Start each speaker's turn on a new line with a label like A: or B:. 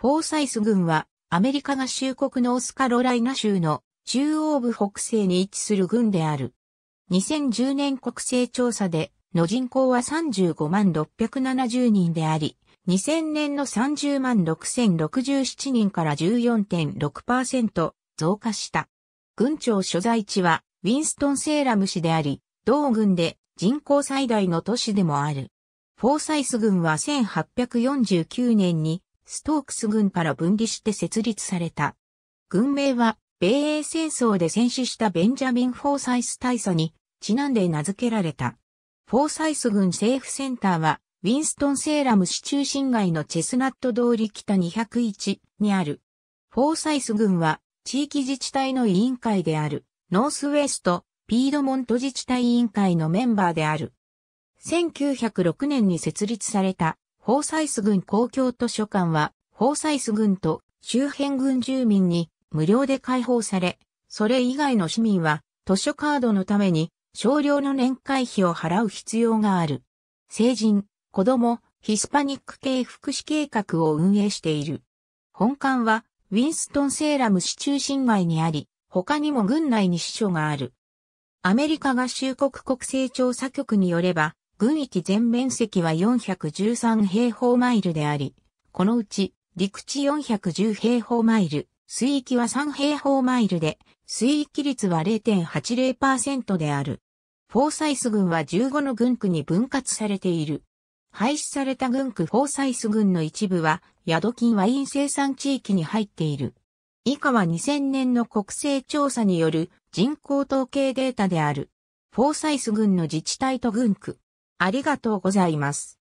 A: フォーサイス郡は、アメリカ合衆国のオスカロラ
B: イナ州の中央部北西に位置する郡である。2010年国勢調査で、の人口は35万670人であり、2000年の30万6067人から14.6%増加した。郡庁所在地は、ウィンストン・セーラム市であり、同郡で人口最大の都市でもある。フォーサイス郡は1849年にストークス軍から分離して設立された。軍名は、米英戦争で戦死したベンジャミン・フォーサイス大佐に、ちなんで名付けられた。フォーサイス軍政府センターは、ウィンストン・セーラム市中心街のチェスナット通り北201にある。フォーサイス軍は、地域自治体の委員会である、ノースウェスト、ピードモント自治体委員会のメンバーである。1906年に設立されたーサイス郡公共図書館は、ーサイス郡と周辺郡住民に無料で開放され、それ以外の市民は図書カードのために少量の年会費を払う必要がある。成人、子供、ヒスパニック系福祉計画を運営している。本館はウィンストン・セーラム市中心街にあり、他にも郡内に支所がある。アメリカ合衆国国勢調査局によれば、軍域全面積は413平方マイルであり、このうち陸地410平方マイル、水域は3平方マイルで、水域率は0.80%である。フォーサイス軍は15の軍区に分割されている。廃止された軍区フォーサイス軍の一部は、ヤドキンワイン生産地域に入っている。以下は2000年の国勢調査による人口統計データである。フォーサイス軍の自
A: 治体と軍区。ありがとうございます。